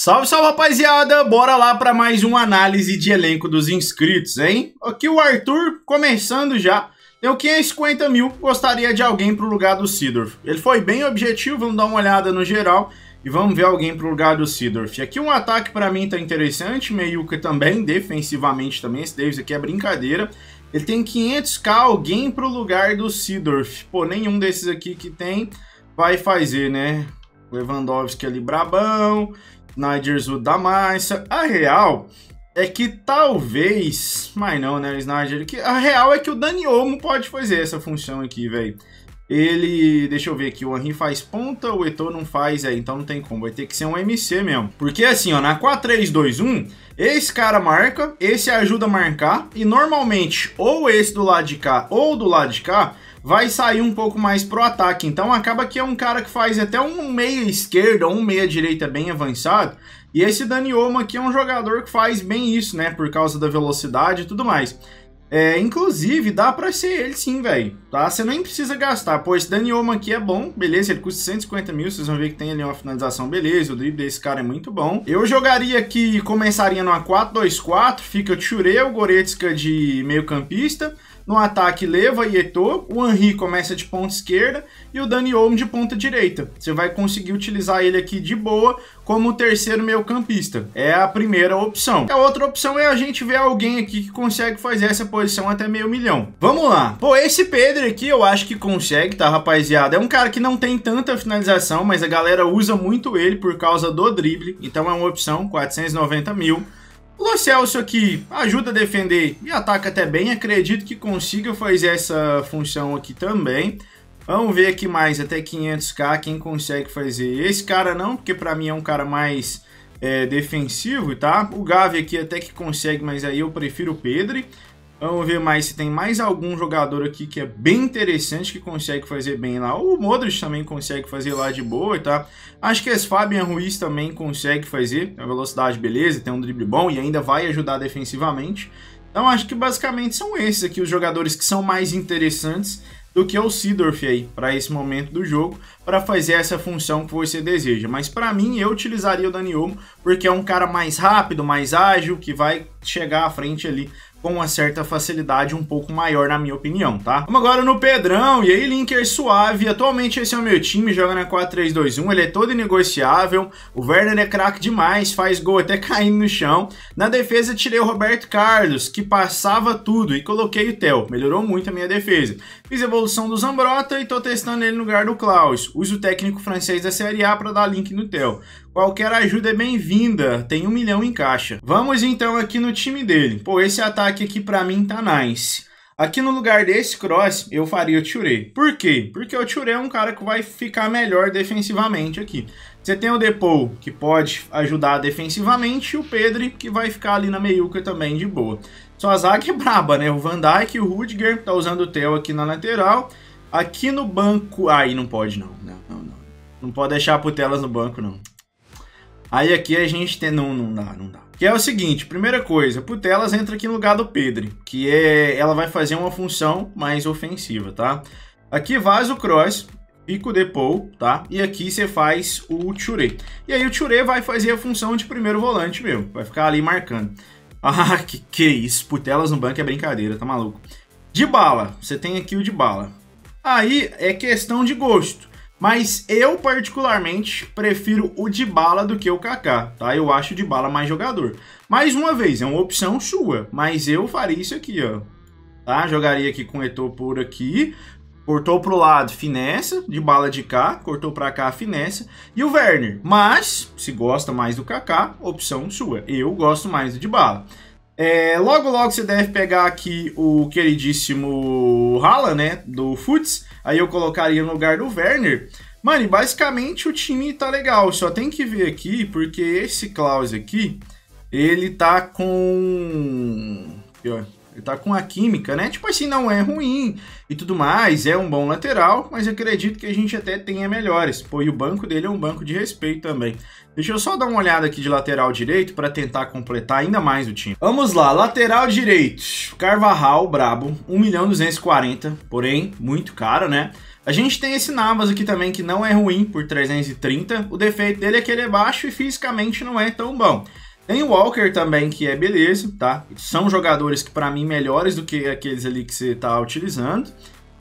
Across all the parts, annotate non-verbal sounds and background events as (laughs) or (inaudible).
Salve, salve, rapaziada! Bora lá para mais uma análise de elenco dos inscritos, hein? Aqui o Arthur, começando já. Deu 550 mil, gostaria de alguém pro lugar do Sidorf. Ele foi bem objetivo, vamos dar uma olhada no geral e vamos ver alguém pro lugar do Sidorf. Aqui um ataque para mim tá interessante, que também, defensivamente também, esse Davis aqui é brincadeira. Ele tem 500k, alguém pro lugar do Sidorf. Pô, nenhum desses aqui que tem vai fazer, né? Lewandowski ali brabão. Snyder's Wood da mais. A real é que talvez. Mas não, né, Snyder? Que a real é que o Dani Olmo pode fazer essa função aqui, velho. Ele, deixa eu ver aqui, o Henry faz ponta, o Eto'o não faz, é, então não tem como, vai ter que ser um MC mesmo. Porque assim, ó, na 4-3-2-1, esse cara marca, esse ajuda a marcar, e normalmente ou esse do lado de cá ou do lado de cá vai sair um pouco mais pro ataque. Então acaba que é um cara que faz até um meia esquerda ou um meia direita bem avançado. E esse Dani Olmo aqui é um jogador que faz bem isso, né? Por causa da velocidade e tudo mais. É, inclusive, dá para ser ele sim, velho tá? Você nem precisa gastar, pois esse Olmo aqui é bom, beleza? Ele custa 150 mil, vocês vão ver que tem ali uma finalização, beleza? O drible desse cara é muito bom. Eu jogaria aqui, começaria numa 4-2-4, fica o Ture, o Goretzka de meio campista, no ataque, Leva e Eto'o. O Henry começa de ponta esquerda e o Dani Olmo de ponta direita. Você vai conseguir utilizar ele aqui de boa como terceiro meio campista. É a primeira opção. A outra opção é a gente ver alguém aqui que consegue fazer essa posição até meio milhão. Vamos lá. Pô, esse Pedro Pedro aqui eu acho que consegue, tá, rapaziada? É um cara que não tem tanta finalização, mas a galera usa muito ele por causa do drible. Então é uma opção, 490 mil. O Lo Celso aqui ajuda a defender e ataca até bem. Acredito que consiga fazer essa função aqui também. Vamos ver aqui mais, até 500k, quem consegue fazer. Esse cara não, porque para mim é um cara mais é, defensivo, tá? O Gavi aqui até que consegue, mas aí eu prefiro o Pedro. Vamos ver mais se tem mais algum jogador aqui que é bem interessante, que consegue fazer bem lá. O Modric também consegue fazer lá de boa, tá? Acho que esse Fabian Ruiz também consegue fazer. Tem é velocidade, beleza, tem um drible bom e ainda vai ajudar defensivamente. Então acho que basicamente são esses aqui os jogadores que são mais interessantes do que o Seedorf aí para esse momento do jogo, para fazer essa função que você deseja. Mas para mim, eu utilizaria o Dani Olmo porque é um cara mais rápido, mais ágil, que vai chegar à frente ali com uma certa facilidade um pouco maior, na minha opinião, tá? Vamos agora no Pedrão, e aí linker suave, atualmente esse é o meu time, joga na 4-3-2-1, ele é todo negociável, o Werner é craque demais, faz gol até (laughs) caindo no chão, na defesa tirei o Roberto Carlos, que passava tudo, e coloquei o Theo, melhorou muito a minha defesa. Fiz evolução do Zambrota e tô testando ele no lugar do Klaus, uso o técnico francês da Série A para dar link no Theo. Qualquer ajuda é bem-vinda, tem um milhão em caixa. Vamos então aqui no time dele. Pô, esse ataque aqui para mim tá nice. Aqui no lugar desse cross, eu faria o Ture. Por quê? Porque o Ture é um cara que vai ficar melhor defensivamente aqui. Você tem o Depou, que pode ajudar defensivamente, e o Pedro, que vai ficar ali na meiuca também de boa. Sua zaga é braba, né? O Van Dijk, o Rudiger, tá usando o Theo aqui na lateral. Aqui no banco... Aí ah, não pode não, não, não, não. Não pode deixar a Putelas no banco, não. Aí aqui a gente tem. Não, não dá, não dá. Que é o seguinte, primeira coisa, Putelas entra aqui no lugar do Pedro, que é. Ela vai fazer uma função mais ofensiva, tá? Aqui vaza o cross, pico depou, tá? E aqui você faz o Ture. E aí o Ture vai fazer a função de primeiro volante mesmo, vai ficar ali marcando. (laughs) Ah, que, que isso, Putelas no banco é brincadeira, tá maluco? De bala, você tem aqui o de bala. Aí é questão de gosto. Mas eu, particularmente, prefiro o de bala do que o Kaká, tá? Eu acho o de bala mais jogador. Mais uma vez, é uma opção sua, mas eu faria isso aqui, ó. Tá? Jogaria aqui com o Eto'o por aqui, cortou pro lado, finessa, de bala de cá, cortou pra cá, finessa, e o Werner. Mas, se gosta mais do Kaká, opção sua. Eu gosto mais do de bala. É, logo, logo você deve pegar aqui o queridíssimo Haaland, né? Do Futs. Aí eu colocaria no lugar do Werner. Mano, e basicamente o time tá legal. Só tem que ver aqui, porque esse Klaus aqui, ele tá com... Pior tá com a química, né? Tipo assim, não é ruim e tudo mais, é um bom lateral, mas eu acredito que a gente até tenha melhores. pois o banco dele é um banco de respeito também. Deixa eu só dar uma olhada aqui de lateral direito para tentar completar ainda mais o time. Vamos lá, lateral direito. Carvajal, brabo, 1 milhão 240, porém muito caro, né? A gente tem esse Navas aqui também que não é ruim por 330. O defeito dele é que ele é baixo e fisicamente não é tão bom. Tem o Walker também, que é beleza, tá? São jogadores que, para mim, melhores do que aqueles ali que você tá utilizando.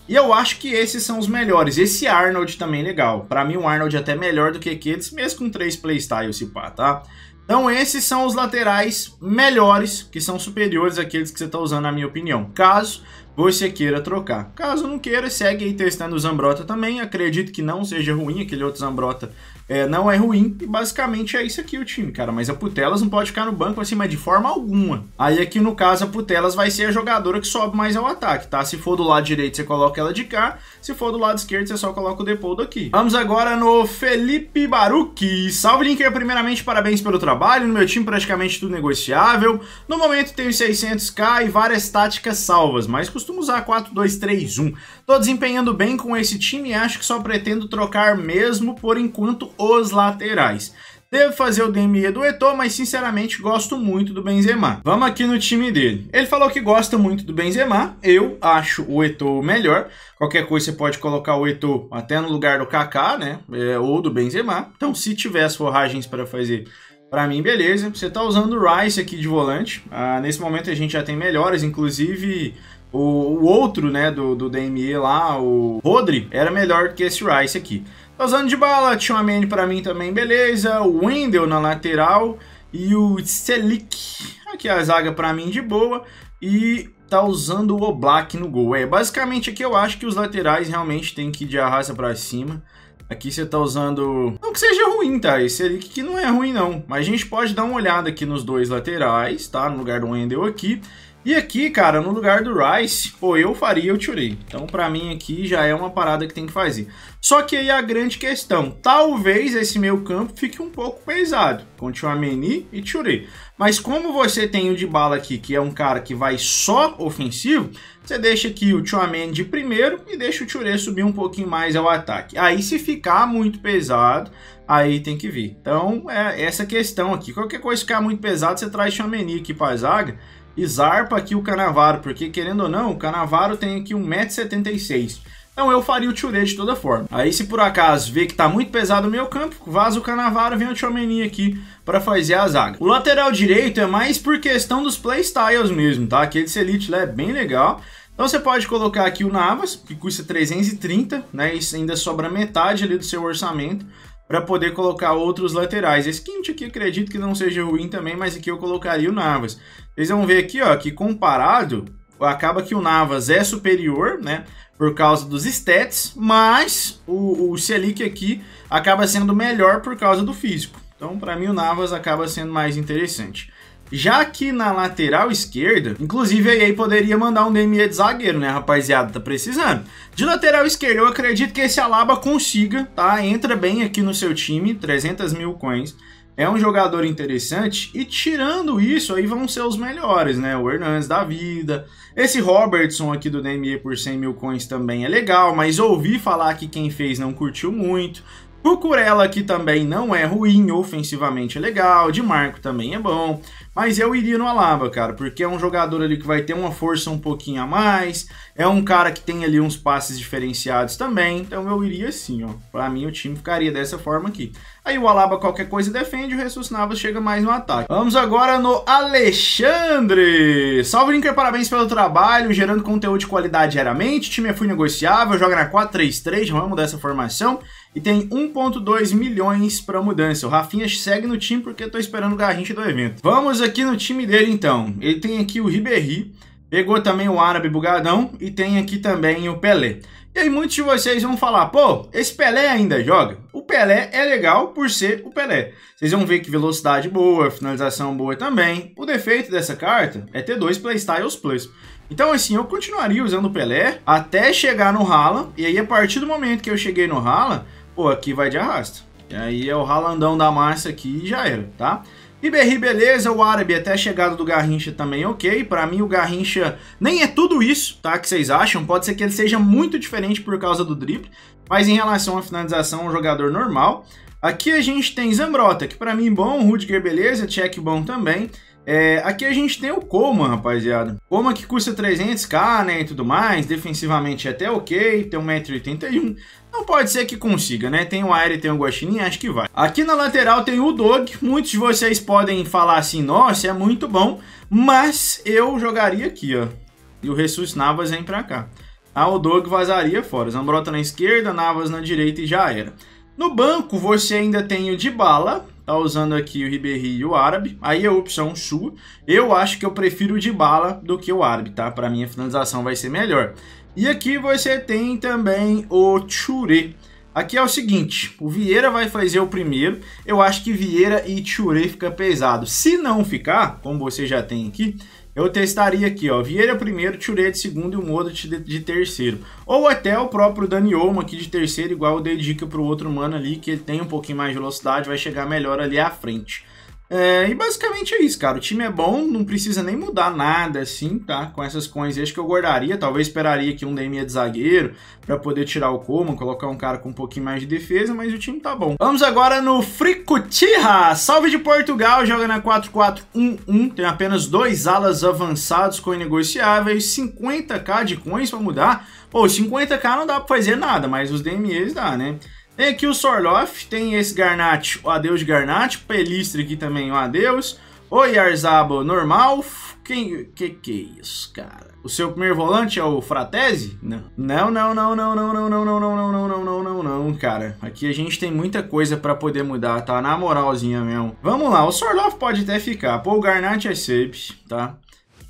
E eu acho que esses são os melhores. Esse Arnold também é legal. Para mim, o Arnold é até melhor do que aqueles, mesmo com três playstyles, se pá, tá? Então esses são os laterais melhores, que são superiores àqueles que você está usando, na minha opinião. Caso você queira trocar. Caso não queira, segue aí testando o Zambrota também. Acredito que não seja ruim aquele outro Zambrota é, não é ruim, e basicamente é isso aqui o time, cara. Mas a Putelas não pode ficar no banco assim, mas de forma alguma. Aí aqui no caso a Putelas vai ser a jogadora que sobe mais ao ataque, tá? Se for do lado direito você coloca ela de cá, se for do lado esquerdo você só coloca o Depoldo aqui. Vamos agora no Felipe Baruque. Salve, Linker, primeiramente parabéns pelo trabalho, no meu time praticamente tudo negociável. No momento tenho 600k e várias táticas salvas, mas costumo usar 4-2-3-1. Tô desempenhando bem com esse time e acho que só pretendo trocar mesmo por enquanto os laterais. Devo fazer o DME do Eto'o, mas sinceramente gosto muito do Benzema. Vamos aqui no time dele. Ele falou que gosta muito do Benzema, eu acho o Eto'o melhor. Qualquer coisa você pode colocar o Eto'o até no lugar do Kaká, né? É, ou do Benzema. Então se tiver as forragens para fazer para mim, beleza. Você tá usando o Rice aqui de volante. Ah, nesse momento a gente já tem melhores, inclusive o, o outro, né, do, do DME lá, o Rodri, era melhor que esse Rice aqui. Tá usando de bala, tinha Amene para mim também, beleza. O Wendell na lateral e o Selic. Aqui a zaga para mim de boa. E tá usando o Oblak no gol. É, basicamente aqui eu acho que os laterais realmente tem que ir de arrasta para cima. Aqui você tá usando... Não que seja ruim, tá? Esse ali que não é ruim, não. Mas a gente pode dar uma olhada aqui nos dois laterais, tá? No lugar do Wendel aqui. E aqui, cara, no lugar do Rice, pô, eu faria o Tirei. Então, para mim aqui já é uma parada que tem que fazer. Só que aí é a grande questão, talvez esse meu campo fique um pouco pesado. Continua Meni e Tirei. Mas como você tem o de bala aqui, que é um cara que vai só ofensivo, você deixa aqui o Tchouameni de primeiro e deixa o Ture subir um pouquinho mais ao ataque. Aí se ficar muito pesado, aí tem que vir. Então, é essa questão aqui. Qualquer coisa ficar muito pesado, você traz Tchouameni aqui para a zaga e zarpa aqui o Canavaro, porque querendo ou não, o Canavaro tem aqui 1,76m. Então eu faria o Ture de toda forma. Aí se por acaso ver que tá muito pesado o meu campo, vaza o Canavaro, vem o Tchomeni aqui para fazer a zaga. O lateral direito é mais por questão dos playstyles mesmo, tá? Aquele Selite lá é bem legal. Então você pode colocar aqui o Navas, que custa 330, né? Isso ainda sobra metade ali do seu orçamento para poder colocar outros laterais. Esse quinto aqui acredito que não seja ruim também, mas aqui eu colocaria o Navas. Vocês vão ver aqui, ó, que comparado, acaba que o Navas é superior, né? Por causa dos stats, mas o, o Selic aqui acaba sendo melhor por causa do físico. Então, para mim, o Navas acaba sendo mais interessante. Já que na lateral esquerda, inclusive aí poderia mandar um DME de zagueiro, né, rapaziada? Tá precisando. De lateral esquerda, eu acredito que esse Alaba consiga, tá? Entra bem aqui no seu time, 300 mil coins é um jogador interessante e tirando isso, aí vão ser os melhores, né? O Hernandes da vida. Esse Robertson aqui do DME por 100 mil coins também é legal, mas ouvi falar que quem fez não curtiu muito. O Cucurella aqui também não é ruim, ofensivamente é legal, de Marco também é bom, mas eu iria no Alaba, cara, porque é um jogador ali que vai ter uma força um pouquinho a mais, é um cara que tem ali uns passes diferenciados também, então eu iria sim, ó. Para mim o time ficaria dessa forma aqui. Aí o Alaba qualquer coisa defende, o Jesus Navas chega mais no ataque. Vamos agora no Alexandre. Salve, Linker, parabéns pelo trabalho, gerando conteúdo de qualidade diariamente. O time é fui negociável, joga na 4-3-3, vamos dessa formação. E tem 1.2 milhões para mudança. O Rafinha segue no time porque eu tô esperando o Garrincha do evento. Vamos aqui no time dele então. Ele tem aqui o Ribéry, Pegou também o árabe bugadão e tem aqui também o Pelé. E aí muitos de vocês vão falar, pô, esse Pelé ainda joga? O Pelé é legal por ser o Pelé. Vocês vão ver que velocidade boa, finalização boa também. O defeito dessa carta é ter dois playstyles plus. Então, assim, eu continuaria usando o Pelé até chegar no Rala E aí, a partir do momento que eu cheguei no Rala, pô, aqui vai de arrasto. E aí é o Ralandão da massa aqui e já era, tá? Iberri, beleza, o árabe até a chegada do Garrincha também ok, para mim o Garrincha nem é tudo isso, tá, que vocês acham, pode ser que ele seja muito diferente por causa do drible, mas em relação à finalização, um jogador normal. Aqui a gente tem Zambrota, que para mim bom, Rudiger beleza, Tchek bom também, é, aqui a gente tem o coma rapaziada. coma que custa 300k, né, e tudo mais. Defensivamente é até ok, tem 1,81m. Não pode ser que consiga, né? Tem o Aire tem o Guaxinim, acho que vai. Aqui na lateral tem o Dog. Muitos de vocês podem falar assim, nossa, é muito bom. Mas eu jogaria aqui, ó. E o Ressus Navas vem pra cá. Ah, o Dog vazaria fora. Zambrota na esquerda, Navas na direita e já era. No banco você ainda tem o Dybala, tá usando aqui o Ribéry e o árabe, aí é opção sua. Eu acho que eu prefiro o de bala do que o árabe, tá? Para mim a finalização vai ser melhor. E aqui você tem também o Churé. Aqui é o seguinte, o Vieira vai fazer o primeiro, eu acho que Vieira e Churé fica pesado. Se não ficar, como você já tem aqui, eu testaria aqui, ó, Vieira primeiro, Ture de segundo e o Modric de, de, terceiro. Ou até o próprio Dani Olmo aqui de terceiro, igual eu dei dica pro outro mano ali, que ele tem um pouquinho mais de velocidade, vai chegar melhor ali à frente. É, e basicamente é isso, cara. O time é bom, não precisa nem mudar nada assim, tá? Com essas coins acho que eu guardaria. Talvez esperaria que um DME de zagueiro para poder tirar o Coman, colocar um cara com um pouquinho mais de defesa, mas o time tá bom. Vamos agora no Fricutirra. Salve de Portugal, joga na 4-4-1-1. Tem apenas dois alas avançados com negociáveis, 50k de coins para mudar. Pô, 50k não dá pra fazer nada, mas os DMEs dá, né? Tem aqui o Sorloff, tem esse Garnat, o adeus de Garnat, Pelistre aqui também, o adeus. O Yarzabo normal. Quem, que que é isso, cara? O seu primeiro volante é o Fratese? Não. Não, não, não, não, não, não, não, não, não, não, não, não, não, não, cara. Aqui a gente tem muita coisa para poder mudar, tá? Na moralzinha mesmo. Vamos lá, o Sorloff pode até ficar. Pô, o Garnat é safe, tá?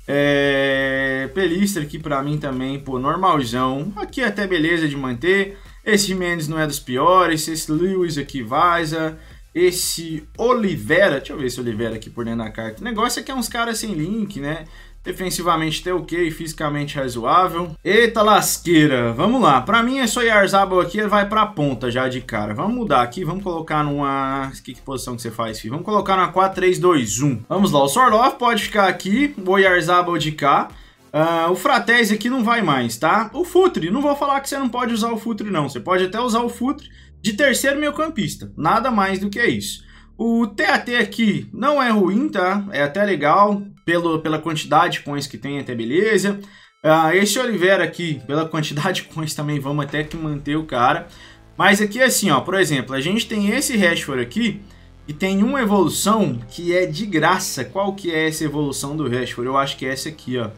É... Pelistre aqui pra mim também, pô, normalzão. Aqui até beleza de manter. Esse Mendes não é dos piores, esse Lewis aqui vaza, esse Oliveira, deixa eu ver esse Oliveira aqui por dentro da carta. O negócio é que é uns caras sem link, né? Defensivamente até ok, fisicamente razoável. Eita lasqueira, vamos lá. Pra mim é só Yarzabal aqui, ele vai pra ponta já de cara. Vamos mudar aqui, vamos colocar numa... Que, que posição que você faz, filho? Vamos colocar numa 4-3-2-1. Vamos lá, o Sorlov pode ficar aqui, o Yarzabal de cá. Uh, o Fratese aqui não vai mais, tá? O Futre, não vou falar que você não pode usar o Futre, não. Você pode até usar o Futre de terceiro meio-campista. Nada mais do que isso. O TAT aqui não é ruim, tá? É até legal. Pelo, pela quantidade de coins que tem, até beleza. Uh, esse Oliveira aqui, pela quantidade de coins também, vamos até que manter o cara. Mas aqui é assim, ó, por exemplo, a gente tem esse Rashford aqui e tem uma evolução que é de graça. Qual que é essa evolução do Rashford? Eu acho que é essa aqui, ó.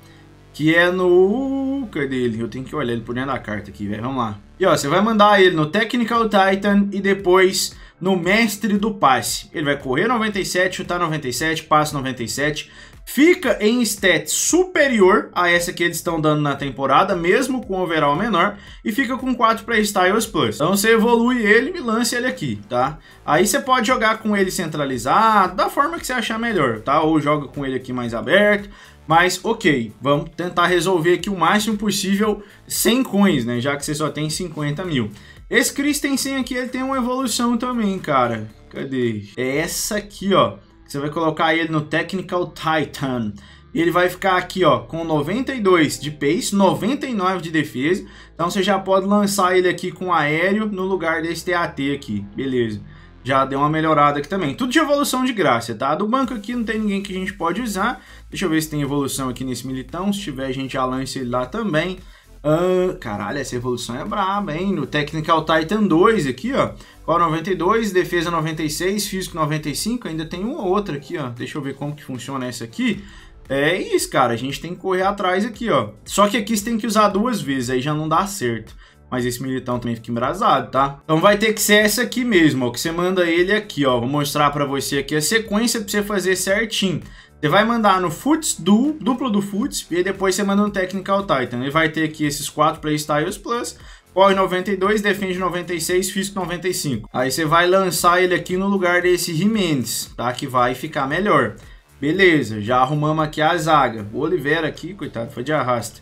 Que é no... Uh, cadê ele? Eu tenho que olhar ele por dentro da carta aqui, velho. Vamos lá. E ó, você vai mandar ele no Technical Titan e depois no Mestre do Passe. Ele vai correr 97, chutar 97, passe 97, fica em stat superior a essa que eles estão dando na temporada, mesmo com overall menor, e fica com 4 styles plus. Então você evolui ele e lança ele aqui, tá? Aí você pode jogar com ele centralizado, da forma que você achar melhor, tá? Ou joga com ele aqui mais aberto, mas ok, vamos tentar resolver aqui o máximo possível sem coins, né? Já que você só tem 50 mil. Esse Christensen aqui, ele tem uma evolução também, cara. Cadê? É essa aqui, ó. Você vai colocar ele no Technical Titan. Ele vai ficar aqui, ó, com 92 de pace, 99 de defesa. Então você já pode lançar ele aqui com aéreo no lugar desse TAT aqui. Beleza. Já deu uma melhorada aqui também. Tudo de evolução de graça, tá? Do banco aqui não tem ninguém que a gente pode usar. Deixa eu ver se tem evolução aqui nesse militão. Se tiver, a gente já lança ele lá também. Uh, caralho, essa evolução é braba, hein? No Technical Titan 2 aqui, ó. Core 92, defesa 96, físico 95. Ainda tem uma outra aqui, ó. Deixa eu ver como que funciona essa aqui. É isso, cara. A gente tem que correr atrás aqui, ó. Só que aqui você tem que usar duas vezes, aí já não dá certo. Mas esse militão também fica embrasado, tá? Então vai ter que ser essa aqui mesmo, ó. Que você manda ele aqui, ó. Vou mostrar pra você aqui a sequência pra você fazer certinho. Você vai mandar no Futs do duplo do Futs, e depois você manda no Technical Titan. Ele vai ter aqui esses quatro Playstyles Plus. Core 92, Defende 96, Físico 95. Aí você vai lançar ele aqui no lugar desse Jimenez, tá? Que vai ficar melhor. Beleza, já arrumamos aqui a zaga. O Oliveira aqui, coitado, foi de arrasto.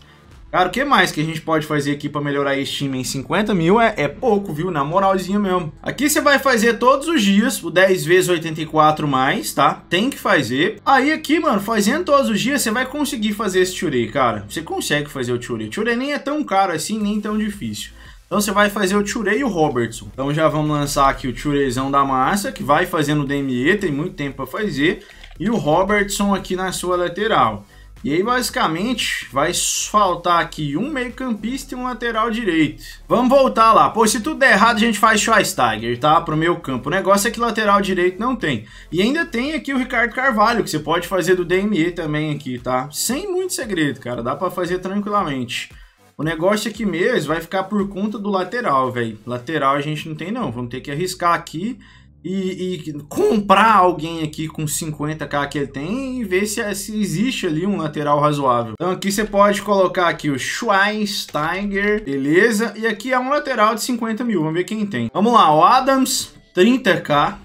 Cara, o que mais que a gente pode fazer aqui para melhorar esse time em 50 mil é, é pouco, viu? Na moralzinha mesmo. Aqui você vai fazer todos os dias o 10 vezes 84 mais, tá? Tem que fazer. Aí aqui, mano, fazendo todos os dias, você vai conseguir fazer esse Ture, cara. Você consegue fazer o Ture. O nem é tão caro assim, nem tão difícil. Então você vai fazer o Ture e o Robertson. Então já vamos lançar aqui o Turezão da massa, que vai fazendo o DME, tem muito tempo para fazer. E o Robertson aqui na sua lateral. E aí, basicamente, vai faltar aqui um meio-campista e um lateral direito. Vamos voltar lá. Pô, se tudo der errado, a gente faz Schweinsteiger, tá? Pro meio campo. O negócio é que lateral direito não tem. E ainda tem aqui o Ricardo Carvalho, que você pode fazer do DME também aqui, tá? Sem muito segredo, cara. Dá para fazer tranquilamente. O negócio aqui é mesmo vai ficar por conta do lateral, velho. Lateral a gente não tem, não. Vamos ter que arriscar aqui e, e, comprar alguém aqui com 50k que ele tem e ver se, se, existe ali um lateral razoável. Então aqui você pode colocar aqui o Schweinsteiger, beleza? E aqui é um lateral de 50 mil, vamos ver quem tem. Vamos lá, o Adams, 30k,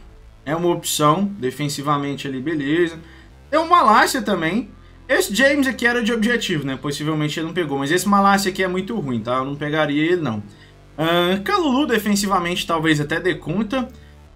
é uma opção, defensivamente ali, beleza. Tem o Malásia também. Esse James aqui era de objetivo, né? Possivelmente ele não pegou, mas esse Malásia aqui é muito ruim, tá? Eu não pegaria ele, não. Uh, Calulu, defensivamente, talvez até dê conta.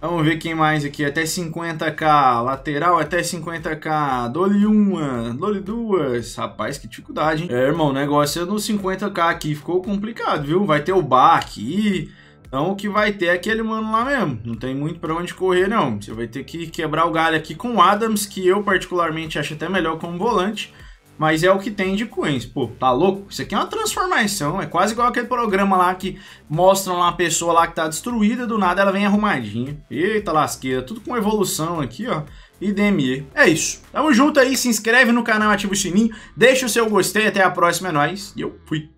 Vamos ver quem mais aqui. Até 50k. Lateral até 50k. Dole uma, dole duas. Rapaz, que dificuldade, hein? É, irmão, o negócio é no 50k aqui ficou complicado, viu? Vai ter o bar aqui. Então o que vai ter é aquele mano lá mesmo. Não tem muito pra onde correr, não. Você vai ter que quebrar o galho aqui com o Adams, que eu particularmente acho até melhor como volante. Mas é o que tem de Queens. Pô, tá louco? Isso aqui é uma transformação. É quase igual aquele programa lá que mostram uma pessoa lá que tá destruída, do nada ela vem arrumadinha. Eita lasqueira, tudo com evolução aqui, ó e DME. É isso. Tamo junto aí, se inscreve no canal, ativa o sininho, deixa o seu gostei, até a próxima, é nóis. E eu fui.